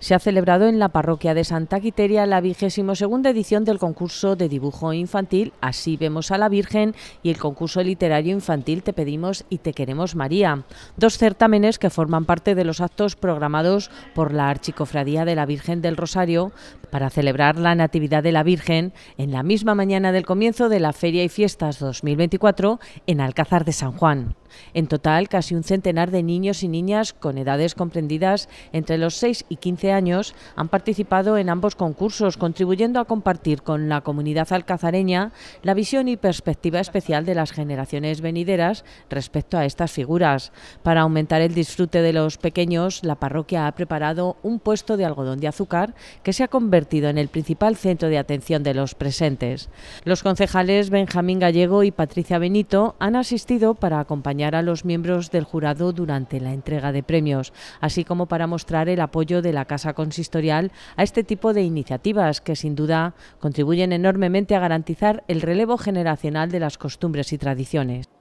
se ha celebrado en la parroquia de Santa Quiteria la vigésimo segunda edición del concurso de dibujo infantil Así vemos a la Virgen y el concurso literario infantil Te pedimos y te queremos María, dos certámenes que forman parte de los actos programados por la Archicofradía de la Virgen del Rosario para celebrar la Natividad de la Virgen en la misma mañana del comienzo de la Feria y Fiestas 2024 en Alcázar de San Juan. En total, casi un centenar de niños y niñas con edades comprendidas entre los 6 y 15 años han participado en ambos concursos, contribuyendo a compartir con la comunidad alcazareña la visión y perspectiva especial de las generaciones venideras respecto a estas figuras. Para aumentar el disfrute de los pequeños, la parroquia ha preparado un puesto de algodón de azúcar que se ha convertido en el principal centro de atención de los presentes. Los concejales Benjamín Gallego y Patricia Benito han asistido para acompañar a los miembros del jurado durante la entrega de premios, así como para mostrar el apoyo de la Casa Consistorial a este tipo de iniciativas que sin duda contribuyen enormemente a garantizar el relevo generacional de las costumbres y tradiciones.